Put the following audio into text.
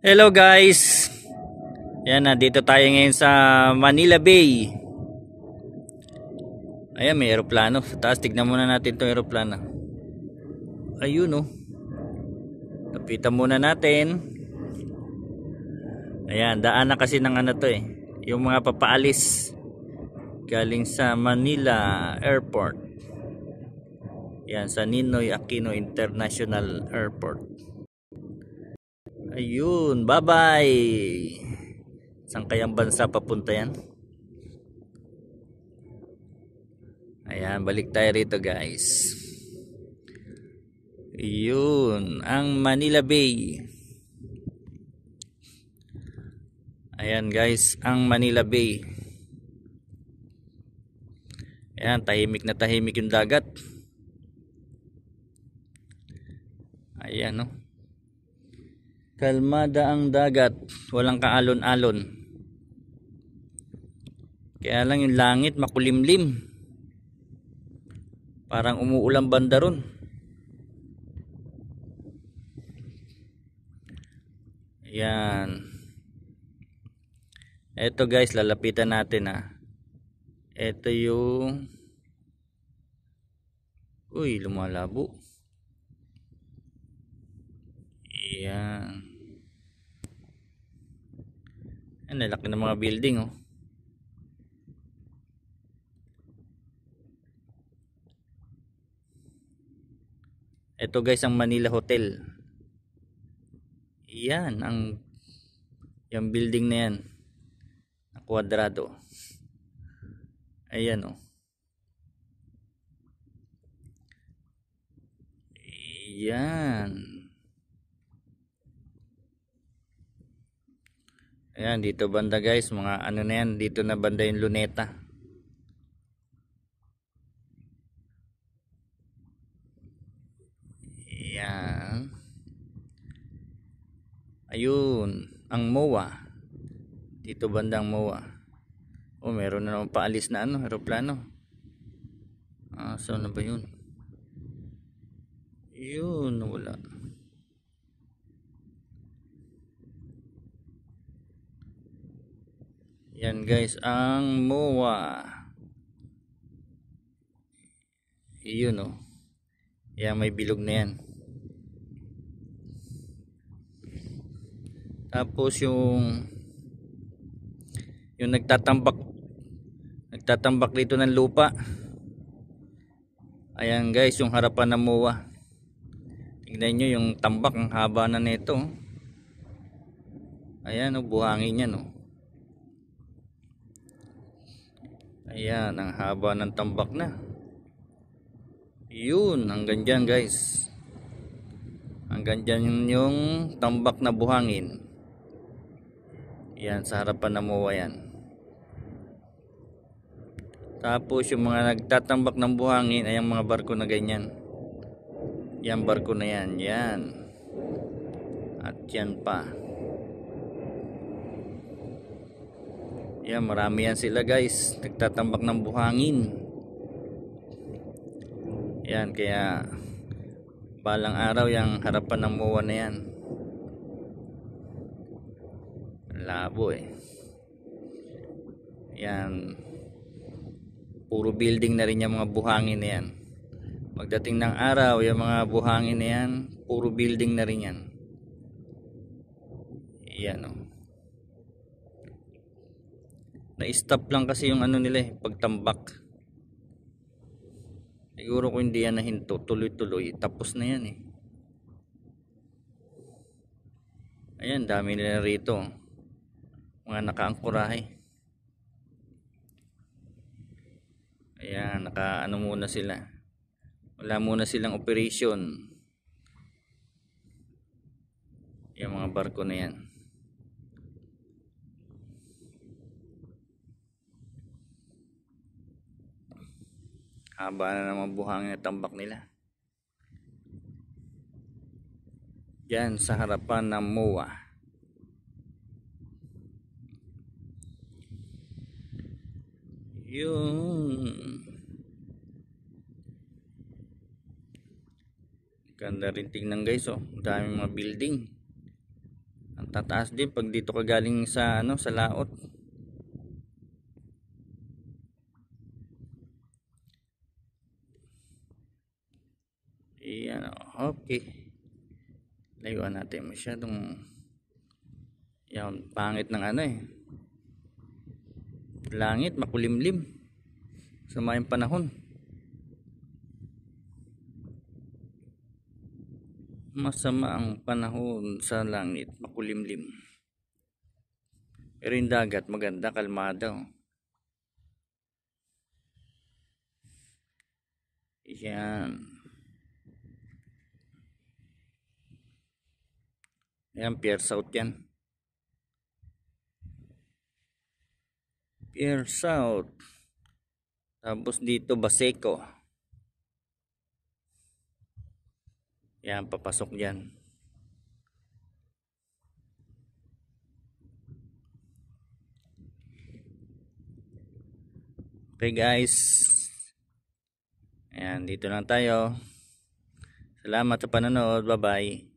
Hello guys Ayan na dito tayo ngayon sa Manila Bay Ayan may eroplano. Taas tignan muna natin itong eroplano. Ayun oh Tapitan muna natin Ayan daan na kasi ng ano to eh Yung mga papaalis Galing sa Manila Airport Ayan sa Ninoy Aquino International Airport Ayun, bye-bye. Saan kayang bansa papunta yan? Ayan, balik tayo rito guys. ayun ang Manila Bay. Ayan guys, ang Manila Bay. Ayan, tahimik na tahimik yung dagat. Ayan, no? Kalmada ang dagat, walang kaalon-alon. Kaya lang yung langit makulimlim. Parang umuulang banda ron. Ayan. Ito guys, lalapitan natin ah. Ito yung Uy, lumalabo. Ayan. Ang lalaki ng mga building oh. Ito guys ang Manila Hotel. Iyan ang yung building na yan. Na kwadrado. Ayan oh. Iyan. Ayan, dito banda guys, mga ano na yan, dito na banda yung luneta. Ayan. Ayun, ang MOA. Dito banda ang MOA. Oh, meron na naman paalis na ano, aeroplano. Ah, saan na ba yun? Ayun, wala. Wala. Yan guys, ang MOA. Iyon oh. Yan, may bilog na yan. Tapos yung yung nagtatambak nagtatambak dito ng lupa. Ayan guys, yung harapan ng MOA. Tingnan nyo yung tambak, ang haba na nito. Ayan, oh, buhangin yan. Oh. Ayan, ang haba ng tambak na. Yun, hanggang dyan guys. Hanggang dyan yung tambak na buhangin. Yan, sa harapan ng muwa yan. Tapos yung mga nagtatambak ng buhangin ay ang mga barko na ganyan. Yan barko na yan, yan. At yan pa. Yan, marami yan sila guys. Nagtatambak ng buhangin. Yan, kaya balang araw yung harapan ng muwa na yan. Labo eh. Yan. Puro building na rin yung mga buhangin na yan. Pagdating ng araw, yung mga buhangin na yan, puro building na rin yan. Yan o. Oh na-stop lang kasi yung ano nila eh, pagtambak. Siguro kung hindi yan nahinto, tuloy-tuloy, tapos na yan eh. Ayan, dami nila rito. Mga nakaangkurahe. Ayan, naka ano muna sila. Wala muna silang operation. Yung mga barko na yan. Haba na ng naman buhangin at tambak nila. Yan sa harapan ng MOA. Yun. Ganda rin tingnan guys oh. Daming mga building. Ang tataas din pag dito ka galing sa ano sa laot. Ayan, oh. okay. Layuan natin masyadong yung pangit ng ano eh. Langit, makulimlim. Sa mayang panahon. Masama ang panahon sa langit, makulimlim. Pero yung dagat, maganda, kalmada. Oh. Yan. Ayan, Pier South yan. Pier South. Tapos dito, Baseco. Ayan, papasok yan. Okay guys. Ayan, dito lang tayo. Salamat sa panonood. Bye-bye.